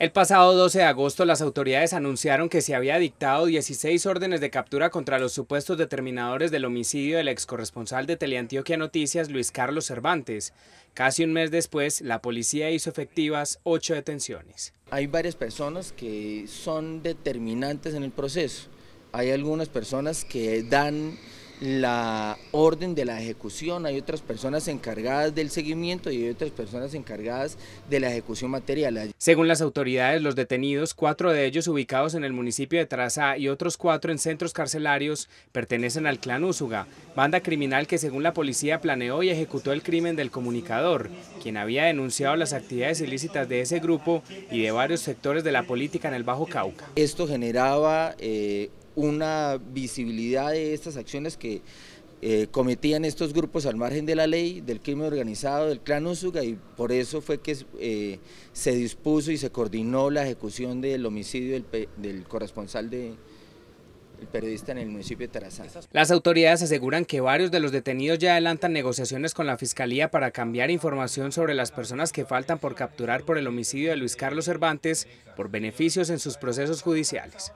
El pasado 12 de agosto las autoridades anunciaron que se había dictado 16 órdenes de captura contra los supuestos determinadores del homicidio del ex corresponsal de Teleantioquia Noticias Luis Carlos Cervantes. Casi un mes después, la policía hizo efectivas ocho detenciones. Hay varias personas que son determinantes en el proceso. Hay algunas personas que dan la orden de la ejecución, hay otras personas encargadas del seguimiento y hay otras personas encargadas de la ejecución material. Según las autoridades, los detenidos, cuatro de ellos ubicados en el municipio de Traza y otros cuatro en centros carcelarios, pertenecen al clan Úsuga, banda criminal que según la policía planeó y ejecutó el crimen del comunicador, quien había denunciado las actividades ilícitas de ese grupo y de varios sectores de la política en el Bajo Cauca. Esto generaba... Eh, una visibilidad de estas acciones que eh, cometían estos grupos al margen de la ley, del crimen organizado, del clan Usuga y por eso fue que eh, se dispuso y se coordinó la ejecución del homicidio del, corresponsal del periodista en el municipio de Tarazán. Las autoridades aseguran que varios de los detenidos ya adelantan negociaciones con la fiscalía para cambiar información sobre las personas que faltan por capturar por el homicidio de Luis Carlos Cervantes por beneficios en sus procesos judiciales.